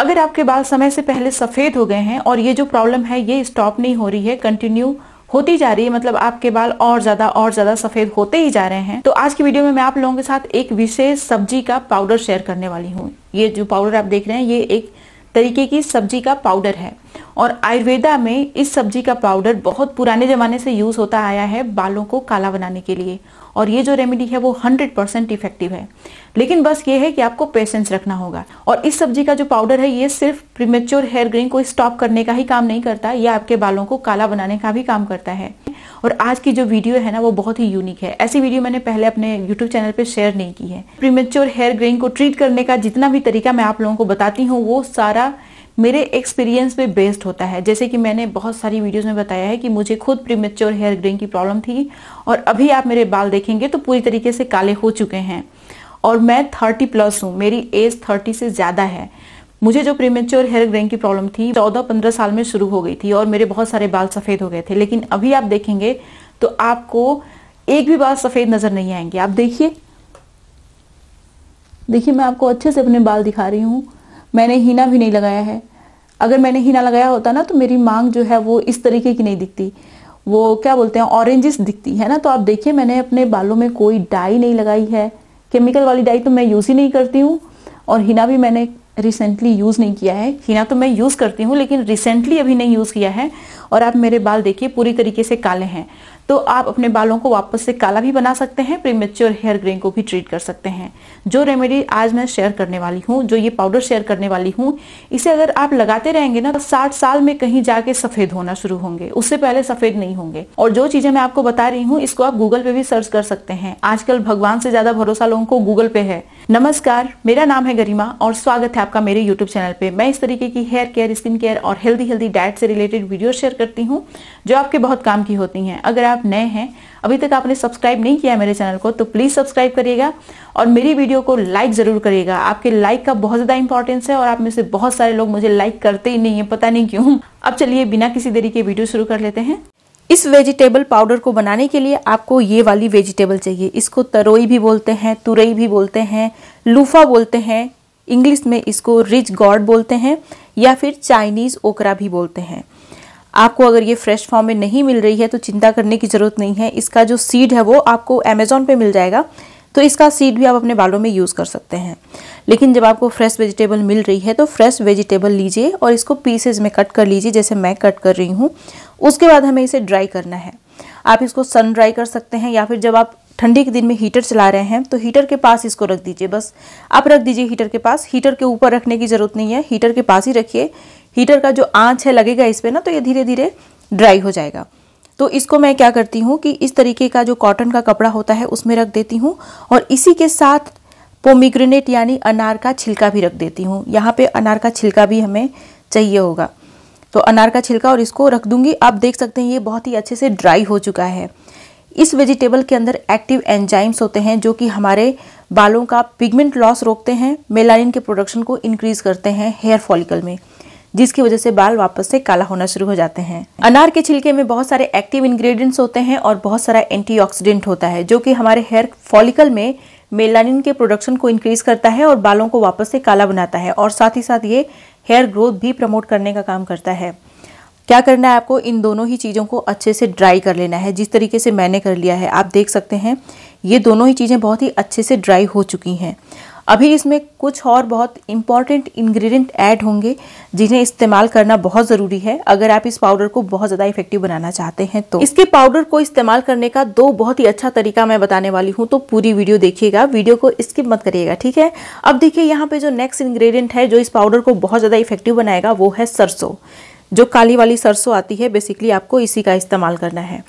अगर आपके बाल समय से पहले सफ़ेद हो गए हैं और ये जो प्रॉब्लम है ये स्टॉप नहीं हो रही है कंटिन्यू होती जा रही है मतलब आपके बाल और ज्यादा और ज्यादा सफेद होते ही जा रहे हैं तो आज की वीडियो में मैं आप लोगों के साथ एक विशेष सब्जी का पाउडर शेयर करने वाली हूँ ये जो पाउडर आप देख रहे हैं ये एक तरीके की सब्जी का पाउडर है और आयुर्वेदा में इस सब्जी का पाउडर बहुत पुराने जमाने से यूज होता आया है बालों को काला बनाने के लिए और ये जो रेमेडी है वो हंड्रेड परसेंट इफेक्टिव है लेकिन बस ये है कि आपको पेशेंस रखना होगा और इस सब्जी का जो पाउडर है ये सिर्फ प्रीमेच्योर हेयर ग्रीन को स्टॉप करने का ही काम नहीं करता ये आपके बालों को काला बनाने का भी काम करता है और आज की जो वीडियो है ना वो बहुत ही यूनिक है ऐसी वीडियो मैंने पहले अपने यूट्यूब चैनल पर शेयर नहीं की है प्रीमेच्योर हेयर ग्रेन को ट्रीट करने का जितना भी तरीका मैं आप लोगों को बताती हूँ वो सारा मेरे एक्सपीरियंस पे बेस्ड होता है जैसे कि मैंने बहुत सारी वीडियोस में बताया है कि मुझे खुद प्रीमेच्योर हेयर ग्रेन की प्रॉब्लम थी और अभी आप मेरे बाल देखेंगे तो पूरी तरीके से काले हो चुके हैं और मैं थर्टी प्लस हूँ मेरी एज थर्टी से ज़्यादा है मुझे जो प्रीमेच्योर हेयर ग्रेन की प्रॉब्लम थी चौदह पंद्रह साल में शुरू हो गई थी और मेरे बहुत सारे बाल सफ़ेद हो गए थे लेकिन अभी आप देखेंगे तो आपको एक भी बाल सफ़ेद नज़र नहीं आएंगे आप देखिए देखिए मैं आपको अच्छे से अपने बाल दिखा रही हूँ मैंने हीना भी नहीं लगाया है अगर मैंने हीना लगाया होता ना तो मेरी मांग जो है वो इस तरीके की नहीं दिखती वो क्या बोलते हैं ऑरेंजेस दिखती है ना तो आप देखिए मैंने अपने बालों में कोई डाई नहीं लगाई है केमिकल वाली डाई तो मैं यूज़ ही नहीं करती हूँ और हिना भी मैंने रिसेंटली यूज़ नहीं किया है हिना तो मैं यूज़ करती हूँ लेकिन रिसेंटली अभी नहीं यूज़ किया है और आप मेरे बाल देखिए पूरी तरीके से काले हैं तो आप अपने बालों को वापस से काला भी बना सकते हैं प्रीमेच्योर हेयर ग्रेन को भी ट्रीट कर सकते हैं जो रेमेडी आज मैं शेयर करने वाली हूँ जो ये पाउडर शेयर करने वाली हूँ इसे अगर आप लगाते रहेंगे ना तो साठ साल में कहीं जाके सफेद होना शुरू होंगे उससे पहले सफेद नहीं होंगे और जो चीजें मैं आपको बता रही हूँ इसको आप गूगल पे भी सर्च कर सकते हैं आजकल भगवान से ज्यादा भरोसा लोगों को गूगल पे है नमस्कार मेरा नाम है गरिमा और स्वागत है आपका मेरे यूट्यूब चैनल पे मैं इस तरीके की हेयर केयर स्किन केयर और हेल्दी हेल्दी डाइट से रिलेटेड वीडियो शेयर करती हूँ जो आपके बहुत काम की होती है अगर आप आप नए हैं अभी तक आपने सब्सक्राइब नहीं किया है मेरे चैनल को तो प्लीज़ सब्सक्राइब करिएगा और मेरी वीडियो को लाइक ज़रूर करिएगा आपके लाइक का बहुत ज़्यादा इंपॉर्टेंस है और आप में से बहुत सारे लोग मुझे लाइक करते ही नहीं है पता नहीं क्यों अब चलिए बिना किसी देरी के वीडियो शुरू कर लेते हैं इस वेजिटेबल पाउडर को बनाने के लिए आपको ये वाली वेजिटेबल चाहिए इसको तरोई भी बोलते हैं तुरई भी बोलते हैं लूफा बोलते हैं इंग्लिश में इसको रिच गॉड बोलते हैं या फिर चाइनीज़ ओकरा भी बोलते हैं आपको अगर ये फ्रेश फॉर्म में नहीं मिल रही है तो चिंता करने की ज़रूरत नहीं है इसका जो सीड है वो आपको अमेज़ोन पे मिल जाएगा तो इसका सीड भी आप अपने बालों में यूज़ कर सकते हैं लेकिन जब आपको फ्रेश वेजिटेबल मिल रही है तो फ्रेश वेजिटेबल लीजिए और इसको पीसेज में कट कर लीजिए जैसे मैं कट कर रही हूँ उसके बाद हमें इसे ड्राई करना है आप इसको सन ड्राई कर सकते हैं या फिर जब आप ठंडी के दिन में हीटर चला रहे हैं तो हीटर के पास इसको रख दीजिए बस आप रख दीजिए हीटर के पास हीटर के ऊपर रखने की ज़रूरत नहीं है हीटर के पास ही रखिए हीटर का जो आँच है लगेगा इस पर ना तो ये धीरे धीरे ड्राई हो जाएगा तो इसको मैं क्या करती हूँ कि इस तरीके का जो कॉटन का कपड़ा होता है उसमें रख देती हूँ और इसी के साथ पोमीग्रेनेट यानी अनार का छिलका भी रख देती हूँ यहाँ पे अनार का छिलका भी हमें चाहिए होगा तो अनार का छिलका और इसको रख दूंगी आप देख सकते हैं ये बहुत ही अच्छे से ड्राई हो चुका है इस वेजिटेबल के अंदर एक्टिव एंजाइम्स होते हैं जो कि हमारे बालों का पिगमेंट लॉस रोकते हैं मेलानिन के प्रोडक्शन को इंक्रीज़ करते हैं हेयर फॉलिकल में जिसकी वजह से बाल वापस से काला होना शुरू हो जाते हैं अनार के छिलके में बहुत सारे एक्टिव इंग्रेडिएंट्स होते हैं और बहुत सारा एंटीऑक्सीडेंट होता है जो कि हमारे हेयर फॉलिकल में मेलानिन के प्रोडक्शन को इंक्रीज करता है और बालों को वापस से काला बनाता है और साथ ही साथ ये हेयर ग्रोथ भी प्रमोट करने का काम करता है क्या करना है आपको इन दोनों ही चीज़ों को अच्छे से ड्राई कर लेना है जिस तरीके से मैंने कर लिया है आप देख सकते हैं ये दोनों ही चीज़ें बहुत ही अच्छे से ड्राई हो चुकी हैं अभी इसमें कुछ और बहुत इंपॉर्टेंट इंग्रेडिएंट ऐड होंगे जिन्हें इस्तेमाल करना बहुत ज़रूरी है अगर आप इस पाउडर को बहुत ज़्यादा इफेक्टिव बनाना चाहते हैं तो इसके पाउडर को इस्तेमाल करने का दो बहुत ही अच्छा तरीका मैं बताने वाली हूँ तो पूरी वीडियो देखिएगा वीडियो को स्किप मत करिएगा ठीक है अब देखिए यहाँ पर जो नेक्स्ट इन्ग्रीडियंट है जो इस पाउडर को बहुत ज़्यादा इफेक्टिव बनाएगा वो है सरसों जो काली वाली सरसों आती है बेसिकली आपको इसी का इस्तेमाल करना है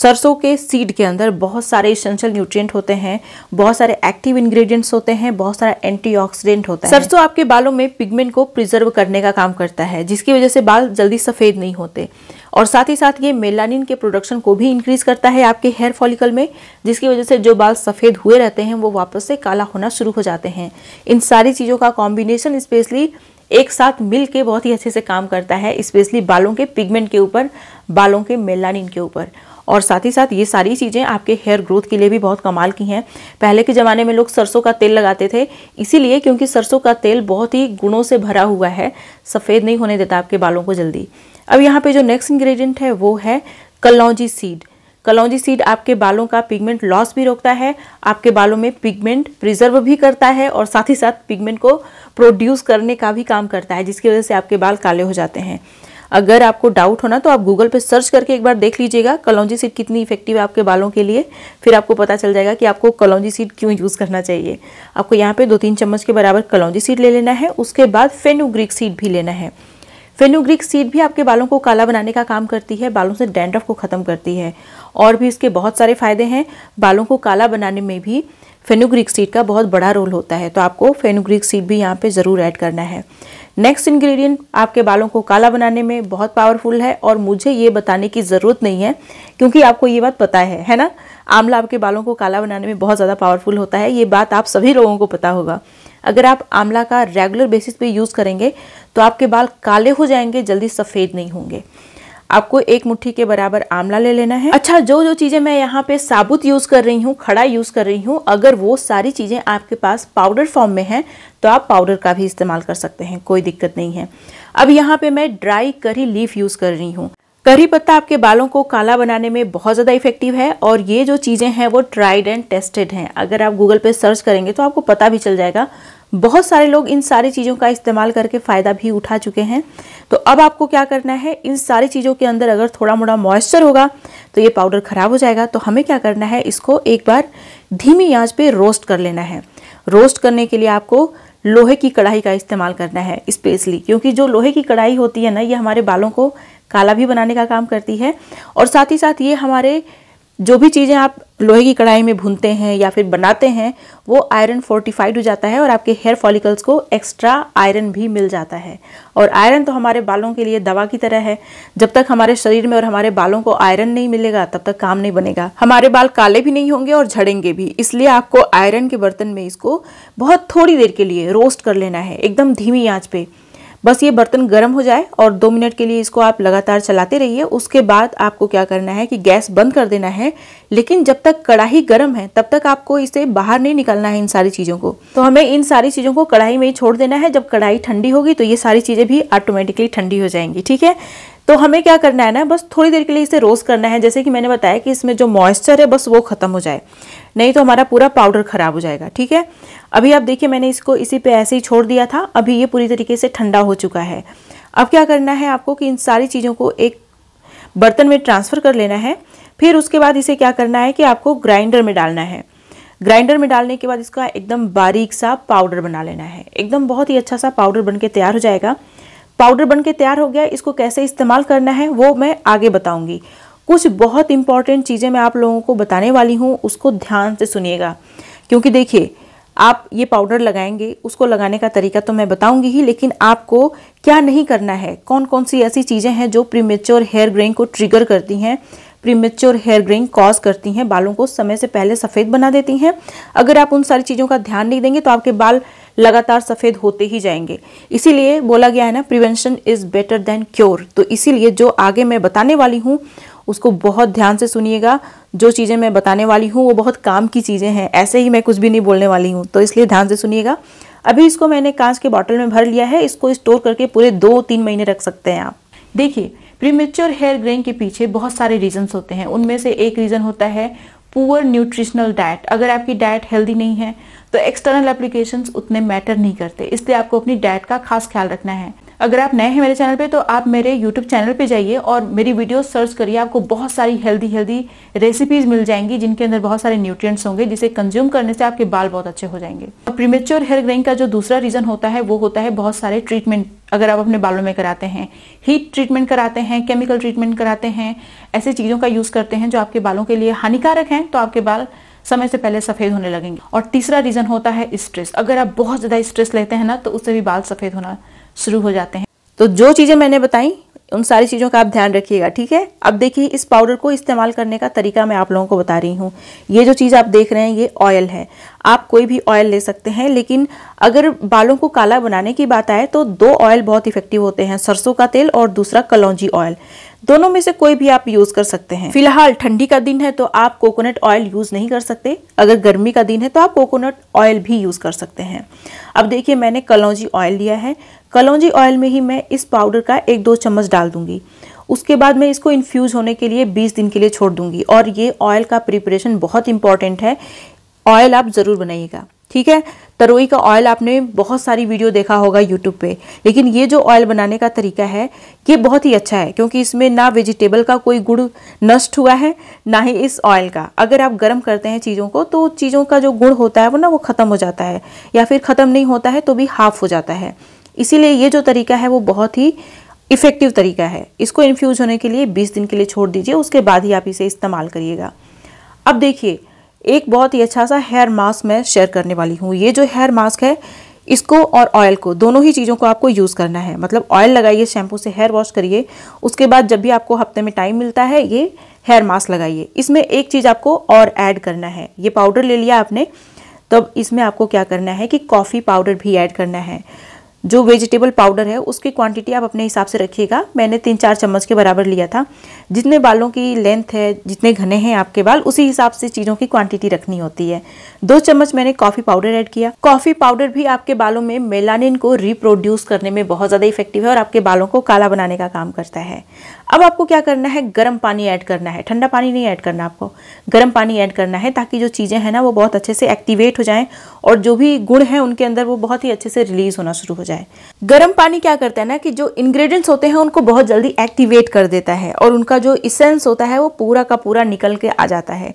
सरसों के सीड के अंदर बहुत सारे इसेंशियल न्यूट्रिएंट होते हैं बहुत सारे एक्टिव इंग्रेडिएंट्स होते हैं बहुत सारा एंटीऑक्सीडेंट होता है सरसों आपके बालों में पिगमेंट को प्रिजर्व करने का काम करता है जिसकी वजह से बाल जल्दी सफ़ेद नहीं होते और साथ ही साथ ये मेलानिन के प्रोडक्शन को भी इंक्रीज करता है आपके हेयर फॉलिकल में जिसकी वजह से जो बाल सफ़ेद हुए रहते हैं वो वापस से काला होना शुरू हो जाते हैं इन सारी चीज़ों का कॉम्बिनेशन स्पेशली एक साथ मिल के बहुत ही अच्छे से काम करता है स्पेशली बालों के पिगमेंट के ऊपर बालों के मेलानिन के ऊपर और साथ ही साथ ये सारी चीज़ें आपके हेयर ग्रोथ के लिए भी बहुत कमाल की हैं पहले के ज़माने में लोग सरसों का तेल लगाते थे इसीलिए क्योंकि सरसों का तेल बहुत ही गुणों से भरा हुआ है सफ़ेद नहीं होने देता आपके बालों को जल्दी अब यहाँ पे जो नेक्स्ट इंग्रेडिएंट है वो है कलौजी सीड कलौजी सीड आपके बालों का पिगमेंट लॉस भी रोकता है आपके बालों में पिगमेंट प्रिजर्व भी करता है और साथ ही साथ पिगमेंट को प्रोड्यूस करने का भी काम करता है जिसकी वजह से आपके बाल काले हो जाते हैं अगर आपको डाउट होना तो आप गूगल पे सर्च करके एक बार देख लीजिएगा कलौजी सीट कितनी इफेक्टिव है आपके बालों के लिए फिर आपको पता चल जाएगा कि आपको कलौजी सीट क्यों यूज़ करना चाहिए आपको यहाँ पे दो तीन चम्मच के बराबर कलौजी सीट ले लेना है उसके बाद फेनुग्रिक सीड भी लेना है फेनुग्रिक सीड भी आपके बालों को काला बनाने का काम करती है बालों से डैंड्रफ को ख़त्म करती है और भी इसके बहुत सारे फ़ायदे हैं बालों को काला बनाने में भी फेनुग्रिक सीड का बहुत बड़ा रोल होता है तो आपको फेनुग्रिक सीड भी यहाँ पे ज़रूर ऐड करना है नेक्स्ट इंग्रेडिएंट आपके बालों को काला बनाने में बहुत पावरफुल है और मुझे ये बताने की ज़रूरत नहीं है क्योंकि आपको ये बात पता है है ना आंवला आपके बालों को काला बनाने में बहुत ज़्यादा पावरफुल होता है ये बात आप सभी लोगों को पता होगा अगर आप आंवला का रेगुलर बेसिस पे यूज़ करेंगे तो आपके बाल काले हो जाएंगे जल्दी सफ़ेद नहीं होंगे आपको एक मुट्ठी के बराबर आमला ले लेना है अच्छा जो जो चीजें मैं यहाँ पे साबुत यूज कर रही हूँ खड़ा यूज कर रही हूँ अगर वो सारी चीजें आपके पास पाउडर फॉर्म में है तो आप पाउडर का भी इस्तेमाल कर सकते हैं कोई दिक्कत नहीं है अब यहाँ पे मैं ड्राई करी लीफ यूज कर रही हूँ करी पत्ता आपके बालों को काला बनाने में बहुत ज़्यादा इफेक्टिव है और ये जो चीज़ें हैं वो ट्राइड एंड टेस्टेड हैं अगर आप गूगल पे सर्च करेंगे तो आपको पता भी चल जाएगा बहुत सारे लोग इन सारी चीज़ों का इस्तेमाल करके फ़ायदा भी उठा चुके हैं तो अब आपको क्या करना है इन सारी चीज़ों के अंदर अगर थोड़ा मोड़ा मॉइस्चर होगा तो ये पाउडर ख़राब हो जाएगा तो हमें क्या करना है इसको एक बार धीमी आंच पे रोस्ट कर लेना है रोस्ट करने के लिए आपको लोहे की कढ़ाई का इस्तेमाल करना है स्पेशली क्योंकि जो लोहे की कढ़ाई होती है ना ये हमारे बालों को काला भी बनाने का काम करती है और साथ ही साथ ये हमारे जो भी चीज़ें आप लोहे की कढ़ाई में भूनते हैं या फिर बनाते हैं वो आयरन फोर्टिफाइड हो जाता है और आपके हेयर फॉलिकल्स को एक्स्ट्रा आयरन भी मिल जाता है और आयरन तो हमारे बालों के लिए दवा की तरह है जब तक हमारे शरीर में और हमारे बालों को आयरन नहीं मिलेगा तब तक काम नहीं बनेगा हमारे बाल काले भी नहीं होंगे और झड़ेंगे भी इसलिए आपको आयरन के बर्तन में इसको बहुत थोड़ी देर के लिए रोस्ट कर लेना है एकदम धीमी आँच पर बस ये बर्तन गर्म हो जाए और दो मिनट के लिए इसको आप लगातार चलाते रहिए उसके बाद आपको क्या करना है कि गैस बंद कर देना है लेकिन जब तक कढ़ाई गर्म है तब तक आपको इसे बाहर नहीं निकालना है इन सारी चीज़ों को तो हमें इन सारी चीज़ों को कढ़ाई में ही छोड़ देना है जब कढ़ाई ठंडी होगी तो ये सारी चीज़ें भी ऑटोमेटिकली ठंडी हो जाएंगी ठीक है तो हमें क्या करना है ना बस थोड़ी देर के लिए इसे रोस्ट करना है जैसे कि मैंने बताया कि इसमें जो मॉइस्चर है बस वो ख़त्म हो जाए नहीं तो हमारा पूरा पाउडर ख़राब हो जाएगा ठीक है अभी आप देखिए मैंने इसको इसी पे ऐसे ही छोड़ दिया था अभी ये पूरी तरीके से ठंडा हो चुका है अब क्या करना है आपको कि इन सारी चीज़ों को एक बर्तन में ट्रांसफ़र कर लेना है फिर उसके बाद इसे क्या करना है कि आपको ग्राइंडर में डालना है ग्राइंडर में डालने के बाद इसका एकदम बारीक सा पाउडर बना लेना है एकदम बहुत ही अच्छा सा पाउडर बन के तैयार हो जाएगा पाउडर बन के तैयार हो गया इसको कैसे इस्तेमाल करना है वो मैं आगे बताऊंगी कुछ बहुत इंपॉर्टेंट चीज़ें मैं आप लोगों को बताने वाली हूँ उसको ध्यान से सुनिएगा क्योंकि देखिए आप ये पाउडर लगाएंगे उसको लगाने का तरीका तो मैं बताऊंगी ही लेकिन आपको क्या नहीं करना है कौन कौन सी ऐसी चीज़ें हैं जो प्रीमेच्योर हेयर ग्रेइंग को ट्रिगर करती हैं प्रीमेच्योर हेयर ग्रेइंग कॉज करती हैं बालों को समय से पहले सफ़ेद बना देती हैं अगर आप उन सारी चीज़ों का ध्यान नहीं देंगे तो आपके बाल लगातार सफ़ेद होते ही जाएंगे इसीलिए बोला गया है ना prevention is better than cure तो इसीलिए जो आगे मैं बताने वाली हूँ उसको बहुत ध्यान से सुनिएगा जो चीज़ें मैं बताने वाली हूँ वो बहुत काम की चीज़ें हैं ऐसे ही मैं कुछ भी नहीं बोलने वाली हूँ तो इसलिए ध्यान से सुनिएगा अभी इसको मैंने कांच के बॉटल में भर लिया है इसको स्टोर करके पूरे दो तीन महीने रख सकते हैं आप देखिए प्रीमेच्योर हेयर ग्रेन के पीछे बहुत सारे रीजंस होते हैं उनमें से एक रीज़न होता है पुअर न्यूट्रिशनल डाइट अगर आपकी डाइट हेल्दी नहीं है तो एक्सटर्नल एप्लीकेशंस उतने मैटर नहीं करते इसलिए आपको अपनी डाइट का खास ख्याल रखना है अगर आप नए हैं मेरे चैनल पे तो आप मेरे यूट्यूब चैनल पे जाइए और मेरी वीडियो सर्च करिए आपको बहुत सारी हेल्दी हेल्दी रेसिपीज मिल जाएंगी जिनके अंदर बहुत सारे न्यूट्रिएंट्स होंगे जिसे कंज्यूम करने से आपके बाल बहुत अच्छे हो जाएंगे और प्रीमेच्योर हेयर ग्रोइंग का जो दूसरा रीजन होता है वो होता है बहुत सारे ट्रीटमेंट अगर आप अपने बालों में कराते हैं हीट ट्रीटमेंट कराते हैं केमिकल ट्रीटमेंट कराते हैं ऐसी चीज़ों का यूज़ करते हैं जो आपके बालों के लिए हानिकारक हैं तो आपके बाल समय से पहले सफेद होने लगेंगे और तीसरा रीजन होता है स्ट्रेस अगर आप बहुत ज्यादा स्ट्रेस लेते हैं ना तो उससे भी बाल सफेद होना शुरू हो जाते हैं तो जो चीज़ें मैंने बताई उन सारी चीज़ों का आप ध्यान रखिएगा ठीक है अब देखिए इस पाउडर को इस्तेमाल करने का तरीका मैं आप लोगों को बता रही हूँ ये जो चीज़ आप देख रहे हैं ये ऑयल है आप कोई भी ऑयल ले सकते हैं लेकिन अगर बालों को काला बनाने की बात आए तो दो ऑयल बहुत इफेक्टिव होते हैं सरसों का तेल और दूसरा कलौजी ऑयल दोनों में से कोई भी आप यूज़ कर सकते हैं फिलहाल ठंडी का दिन है तो आप कोकोनट ऑयल यूज़ नहीं कर सकते अगर गर्मी का दिन है तो आप कोकोनट ऑयल भी यूज़ कर सकते हैं अब देखिए मैंने कलौजी ऑयल लिया है कलौजी ऑयल में ही मैं इस पाउडर का एक दो चम्मच डाल दूंगी उसके बाद मैं इसको इन्फ्यूज़ होने के लिए 20 दिन के लिए छोड़ दूंगी और ये ऑयल का प्रिपरेशन बहुत इंपॉर्टेंट है ऑयल आप ज़रूर बनाइएगा ठीक है तरोई का ऑयल आपने बहुत सारी वीडियो देखा होगा यूट्यूब पे लेकिन ये जो ऑयल बनाने का तरीका है ये बहुत ही अच्छा है क्योंकि इसमें ना वेजिटेबल का कोई गुड़ नष्ट हुआ है ना ही इस ऑयल का अगर आप गर्म करते हैं चीज़ों को तो चीज़ों का जो गुड़ होता है वो ना वो ख़त्म हो जाता है या फिर ख़त्म नहीं होता है तो भी हाफ हो जाता है इसीलिए ये जो तरीका है वो बहुत ही इफ़ेक्टिव तरीका है इसको इन्फ्यूज़ होने के लिए 20 दिन के लिए छोड़ दीजिए उसके बाद ही आप इसे इस्तेमाल करिएगा अब देखिए एक बहुत ही अच्छा सा हेयर मास्क मैं शेयर करने वाली हूँ ये जो हेयर मास्क है इसको और ऑयल को दोनों ही चीज़ों को आपको यूज़ करना है मतलब ऑयल लगाइए शैम्पू से हेयर वॉश करिए उसके बाद जब भी आपको हफ्ते में टाइम मिलता है ये हेयर मास्क लगाइए इसमें एक चीज़ आपको और ऐड करना है ये पाउडर ले लिया आपने तब इसमें आपको क्या करना है कि कॉफ़ी पाउडर भी ऐड करना है जो वेजिटेबल पाउडर है उसकी क्वांटिटी आप अपने हिसाब से रखिएगा मैंने तीन चार चम्मच के बराबर लिया था जितने बालों की लेंथ है जितने घने हैं आपके बाल उसी हिसाब से चीज़ों की क्वांटिटी रखनी होती है दो चम्मच मैंने कॉफ़ी पाउडर ऐड किया कॉफ़ी पाउडर भी आपके बालों में मेलानिन को रिप्रोड्यूस करने में बहुत ज़्यादा इफेक्टिव है और आपके बालों को काला बनाने का काम करता है अब आपको क्या करना है गर्म पानी ऐड करना है ठंडा पानी नहीं ऐड करना आपको गर्म पानी ऐड करना है ताकि जो चीज़ें हैं ना वो बहुत अच्छे से एक्टिवेट हो जाएं और जो भी गुण हैं उनके अंदर वो बहुत ही अच्छे से रिलीज होना शुरू हो जाए गर्म पानी क्या करता है ना कि जो इन्ग्रीडियंट्स होते हैं उनको बहुत जल्दी एक्टिवेट कर देता है और उनका जो इसेंस होता है वो पूरा का पूरा निकल के आ जाता है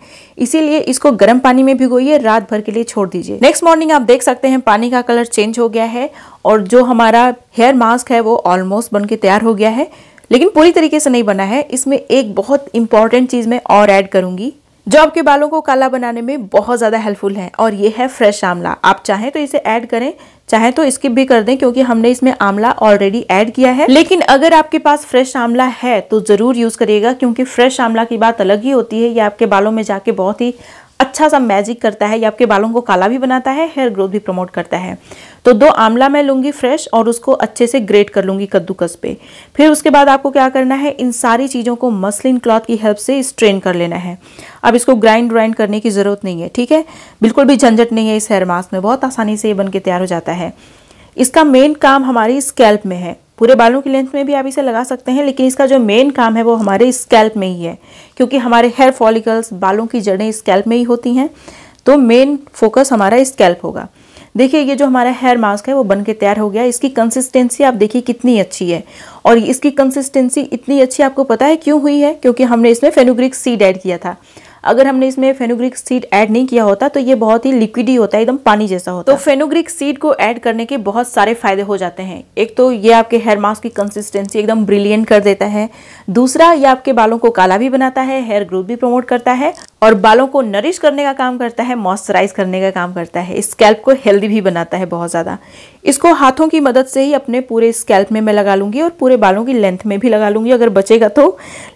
इसीलिए इसको गर्म पानी में भिगोइए रात भर के लिए छोड़ दीजिए नेक्स्ट मॉर्निंग आप देख सकते हैं पानी का कलर चेंज हो गया है और जो हमारा हेयर मास्क है वो ऑलमोस्ट बन के तैयार हो गया है लेकिन पूरी तरीके से नहीं बना है इसमें एक बहुत इंपॉर्टेंट चीज़ मैं और ऐड करूंगी जो आपके बालों को काला बनाने में बहुत ज़्यादा हेल्पफुल है और ये है फ्रेश आंवला आप चाहें तो इसे ऐड करें चाहे तो स्किप भी कर दें क्योंकि हमने इसमें आंवला ऑलरेडी ऐड किया है लेकिन अगर आपके पास फ्रेश आंवला है तो ज़रूर यूज़ करिएगा क्योंकि फ्रेश आंवला की बात अलग ही होती है ये आपके बालों में जाके बहुत ही अच्छा सा मैजिक करता है ये आपके बालों को काला भी बनाता है हेयर ग्रोथ भी प्रमोट करता है तो दो आंवला मैं लूँगी फ्रेश और उसको अच्छे से ग्रेट कर लूँगी कद्दूकस पे फिर उसके बाद आपको क्या करना है इन सारी चीज़ों को मसलिन क्लॉथ की हेल्प से स्ट्रेन कर लेना है अब इसको ग्राइंड ग्राइंड करने की ज़रूरत नहीं है ठीक है बिल्कुल भी झंझट नहीं है इस हेयर मास्क में बहुत आसानी से ये बन तैयार हो जाता है इसका मेन काम हमारी स्कैल्प में है पूरे बालों की लेंथ में भी आप इसे लगा सकते हैं लेकिन इसका जो मेन काम है वो हमारे स्कैल्प में ही है क्योंकि हमारे हेयर फॉलिकल्स बालों की जड़ें स्कैल्प में ही होती हैं तो मेन फोकस हमारा स्कैल्प होगा देखिए ये जो हमारा हेयर मास्क है वो बन के तैयार हो गया इसकी कंसिस्टेंसी आप देखिए कितनी अच्छी है और इसकी कंसिस्टेंसी इतनी अच्छी आपको पता है क्यों हुई है क्योंकि हमने इसमें फेनोग्रिक सीड ऐड किया था अगर हमने इसमें फेनोग्रिक सीड ऐड नहीं किया होता तो ये बहुत ही लिक्विड ही होता है एकदम पानी जैसा होता तो फेनोग्रिक सीड को ऐड करने के बहुत सारे फायदे हो जाते हैं एक तो ये आपके हेयर मास्क की कंसिस्टेंसी एकदम ब्रिलियंट कर देता है दूसरा ये आपके बालों को काला भी बनाता है हेयर ग्रोथ भी प्रमोट करता है और बालों को नरिश करने का काम करता है मॉइस्चराइज करने का काम करता है स्कैल्प को हेल्दी भी बनाता है बहुत ज़्यादा इसको हाथों की मदद से ही अपने पूरे स्कैल्प में मैं लगा लूँगी और पूरे बालों की लेंथ में भी लगा लूँगी अगर बचेगा तो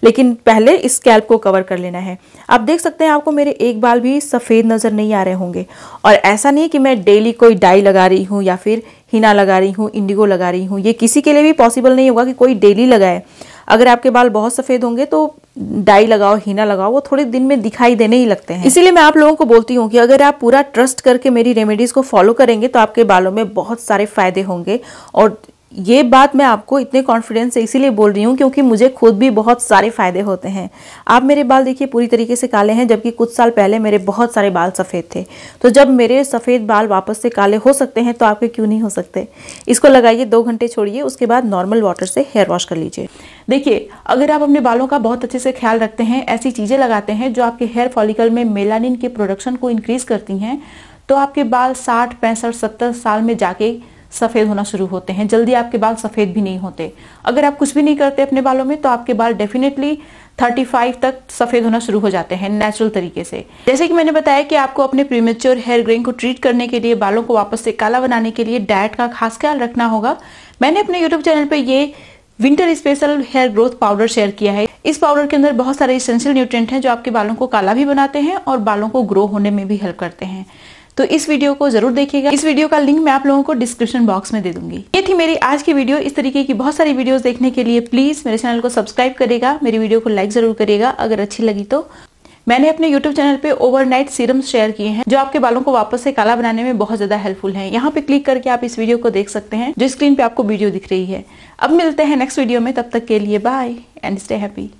लेकिन पहले स्कैल्प को कवर कर लेना है आप देख सकते हैं आपको मेरे एक बाल भी सफ़ेद नज़र नहीं आ रहे होंगे और ऐसा नहीं कि मैं डेली कोई डाई लगा रही हूँ या फिर हिना लगा रही हूँ इंडिगो लगा रही हूँ ये किसी के लिए भी पॉसिबल नहीं होगा कि कोई डेली लगाए अगर आपके बाल बहुत सफ़ेद होंगे तो डाई लगाओ हीना लगाओ वो थोड़े दिन में दिखाई देने ही लगते हैं इसीलिए मैं आप लोगों को बोलती हूँ कि अगर आप पूरा ट्रस्ट करके मेरी रेमेडीज़ को फॉलो करेंगे तो आपके बालों में बहुत सारे फ़ायदे होंगे और ये बात मैं आपको इतने कॉन्फिडेंस से इसीलिए बोल रही हूँ क्योंकि मुझे खुद भी बहुत सारे फ़ायदे होते हैं आप मेरे बाल देखिए पूरी तरीके से काले हैं जबकि कुछ साल पहले मेरे बहुत सारे बाल सफ़ेद थे तो जब मेरे सफ़ेद बाल वापस से काले हो सकते हैं तो आपके क्यों नहीं हो सकते इसको लगाइए दो घंटे छोड़िए उसके बाद नॉर्मल वाटर से हेयर वॉश कर लीजिए देखिए अगर आप अपने बालों का बहुत अच्छे से ख्याल रखते हैं ऐसी चीज़ें लगाते हैं जो आपके हेयर फॉलिकल में मेलानिन के प्रोडक्शन को इंक्रीज़ करती हैं तो आपके बाल साठ पैंसठ सत्तर साल में जाके सफ़ेद होना शुरू होते हैं जल्दी आपके बाल सफ़ेद भी नहीं होते अगर आप कुछ भी नहीं करते अपने बालों में तो आपके बाल डेफिनेटली 35 तक सफ़ेद होना शुरू हो जाते हैं नेचुरल तरीके से जैसे कि मैंने बताया कि आपको अपने प्रीमेच्योर हेयर ग्रेन को ट्रीट करने के लिए बालों को वापस से काला बनाने के लिए डाइट का खास ख्याल रखना होगा मैंने अपने यूट्यूब चैनल पर ये winter special hair growth powder share किया है इस पाउडर के अंदर बहुत सारे इसेंशियल न्यूट्रिएंट हैं जो आपके बालों को काला भी बनाते हैं और बालों को ग्रो होने में भी हेल्प करते हैं तो इस वीडियो को जरूर देखिएगा इस वीडियो का लिंक मैं आप लोगों को डिस्क्रिप्शन बॉक्स में दे दूंगी ये थी मेरी आज की वीडियो इस तरीके की बहुत सारी वीडियोस देखने के लिए प्लीज मेरे चैनल को सब्सक्राइब करेगा मेरी वीडियो को लाइक जरूर करेगा अगर अच्छी लगी तो मैंने अपने YouTube चैनल पे ओवरनाइट सीरम्स शेयर किए हैं जो आपके बालों को वापस से काला बनाने में बहुत ज्यादा हेल्पफुल है यहाँ पे क्लिक करके आप इस वीडियो को देख सकते हैं जो स्क्रीन पे आपको वीडियो दिख रही है अब मिलते हैं नेक्स्ट वीडियो में तब तक के लिए बाय एंड स्टे हैप्पी